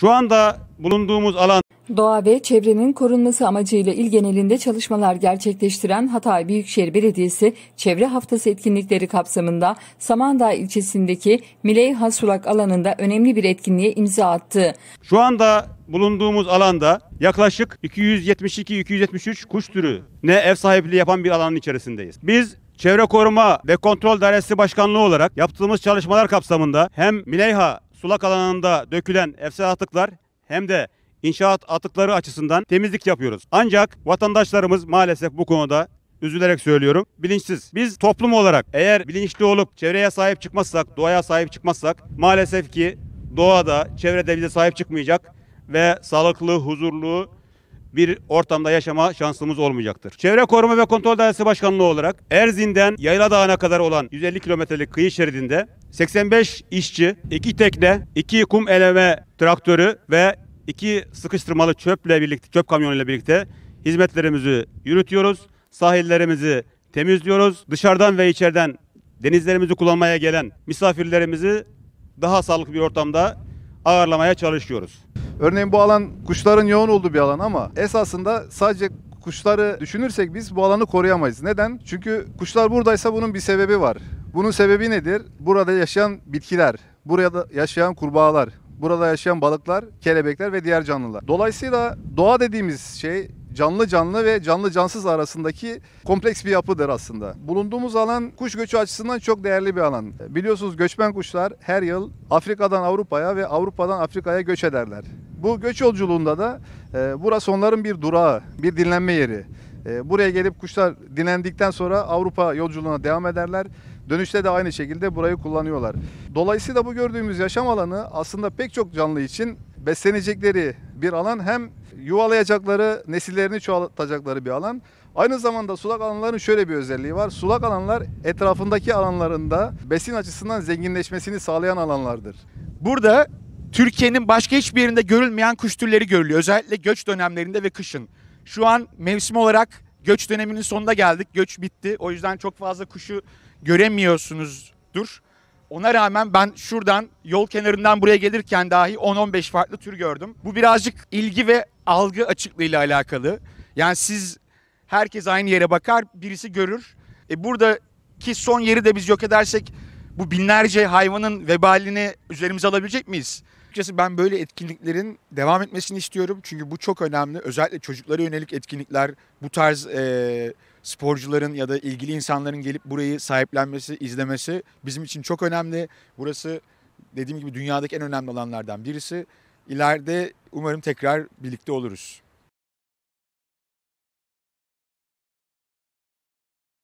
Şu anda bulunduğumuz alan Doğa ve çevrenin korunması amacıyla il genelinde çalışmalar gerçekleştiren Hatay Büyükşehir Belediyesi Çevre Haftası etkinlikleri kapsamında Samandağ ilçesindeki Miley Hasulak alanında önemli bir etkinliğe imza attı. Şu anda bulunduğumuz alanda yaklaşık 272-273 kuş türü ne ev sahipliği yapan bir alanın içerisindeyiz. Biz Çevre Koruma ve Kontrol Dairesi Başkanlığı olarak yaptığımız çalışmalar kapsamında hem Mileyha sulak alanında dökülen efsane atıklar hem de inşaat atıkları açısından temizlik yapıyoruz. Ancak vatandaşlarımız maalesef bu konuda üzülerek söylüyorum bilinçsiz. Biz toplum olarak eğer bilinçli olup çevreye sahip çıkmazsak, doğaya sahip çıkmazsak maalesef ki doğada, çevrede bize sahip çıkmayacak ve sağlıklı, huzurlu bir ortamda yaşama şansımız olmayacaktır. Çevre Koruma ve Kontrol Dairesi Başkanlığı olarak Erzin'den Yayla Dağı'na kadar olan 150 kilometrelik kıyı şeridinde 85 işçi, 2 tekne, 2 kum eleme traktörü ve 2 sıkıştırmalı çöple birlikte, çöp kamyonuyla birlikte hizmetlerimizi yürütüyoruz. Sahillerimizi temizliyoruz. Dışarıdan ve içeriden denizlerimizi kullanmaya gelen misafirlerimizi daha sağlıklı bir ortamda ağırlamaya çalışıyoruz. Örneğin bu alan kuşların yoğun olduğu bir alan ama esasında sadece kuşları düşünürsek biz bu alanı koruyamayız. Neden? Çünkü kuşlar buradaysa bunun bir sebebi var. Bunun sebebi nedir? Burada yaşayan bitkiler, burada yaşayan kurbağalar, burada yaşayan balıklar, kelebekler ve diğer canlılar. Dolayısıyla doğa dediğimiz şey canlı canlı ve canlı cansız arasındaki kompleks bir yapıdır aslında. Bulunduğumuz alan kuş göçü açısından çok değerli bir alan. Biliyorsunuz göçmen kuşlar her yıl Afrika'dan Avrupa'ya ve Avrupa'dan Afrika'ya göç ederler. Bu göç yolculuğunda da e, burası onların bir durağı, bir dinlenme yeri. E, buraya gelip kuşlar dinlendikten sonra Avrupa yolculuğuna devam ederler. Dönüşte de aynı şekilde burayı kullanıyorlar. Dolayısıyla bu gördüğümüz yaşam alanı aslında pek çok canlı için beslenecekleri bir alan hem yuvalayacakları, nesillerini çoğaltacakları bir alan. Aynı zamanda sulak alanların şöyle bir özelliği var. Sulak alanlar etrafındaki alanlarında besin açısından zenginleşmesini sağlayan alanlardır. Burada Türkiye'nin başka hiçbir yerinde görülmeyen kuş türleri görülüyor. Özellikle göç dönemlerinde ve kışın. Şu an mevsim olarak göç döneminin sonunda geldik. Göç bitti. O yüzden çok fazla kuşu göremiyorsunuzdur. Ona rağmen ben şuradan yol kenarından buraya gelirken dahi 10-15 farklı tür gördüm. Bu birazcık ilgi ve algı açıklığıyla alakalı. Yani siz herkes aynı yere bakar, birisi görür. E buradaki son yeri de biz yok edersek bu binlerce hayvanın vebalini üzerimize alabilecek miyiz? Açıkçası ben böyle etkinliklerin devam etmesini istiyorum. Çünkü bu çok önemli. Özellikle çocuklara yönelik etkinlikler, bu tarz e, sporcuların ya da ilgili insanların gelip burayı sahiplenmesi, izlemesi bizim için çok önemli. Burası dediğim gibi dünyadaki en önemli alanlardan birisi. İleride umarım tekrar birlikte oluruz.